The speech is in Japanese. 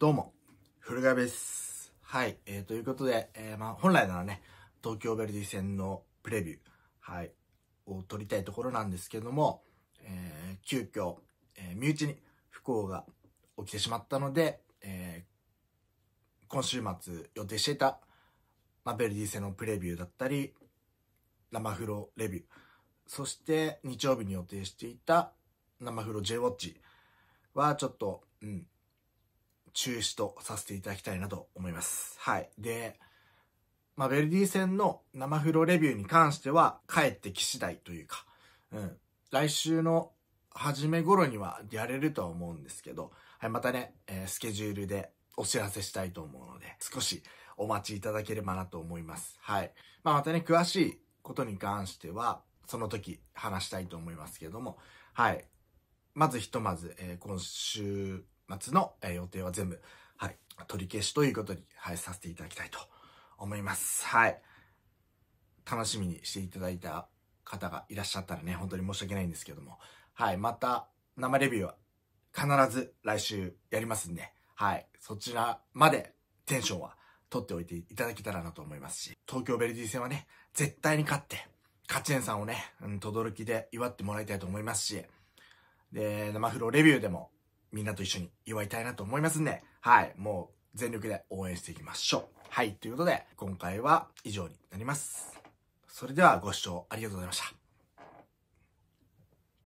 どうも、古川です。はい、えー、ということで、えー、まあ、本来ならね、東京ベルディ戦のプレビュー、はい、を撮りたいところなんですけども、えー、急遽、えー、身内に不幸が起きてしまったので、えー、今週末予定していた、まあ、ベルディ戦のプレビューだったり、生風フロレビュー、そして日曜日に予定していた生風呂 J ウォッチはちょっと、うん、中止とさせていただきたいなと思います。はい。で、まあ、ベルディ戦の生風呂レビューに関しては、帰ってき次第というか、うん、来週の初め頃にはやれるとは思うんですけど、はい、またね、えー、スケジュールでお知らせしたいと思うので、少しお待ちいただければなと思います。はい。まあ、またね、詳しいことに関しては、その時話したいと思いますけども、はい。まずひとまず、えー、今週末の、え予定は全部、はい、取り消しということに、はい、させていただきたいと思います。はい。楽しみにしていただいた方がいらっしゃったらね、本当に申し訳ないんですけども、はい、また生レビューは必ず来週やりますんで、はい、そちらまでテンションは取っておいていただけたらなと思いますし、東京ベルディ戦はね、絶対に勝って、勝ち園さんをね、うん、轟で祝ってもらいたいと思いますし、で、生フロレビューでもみんなと一緒に祝いたいなと思いますんで、はい、もう全力で応援していきましょう。はい、ということで、今回は以上になります。それではご視聴ありがとうございました。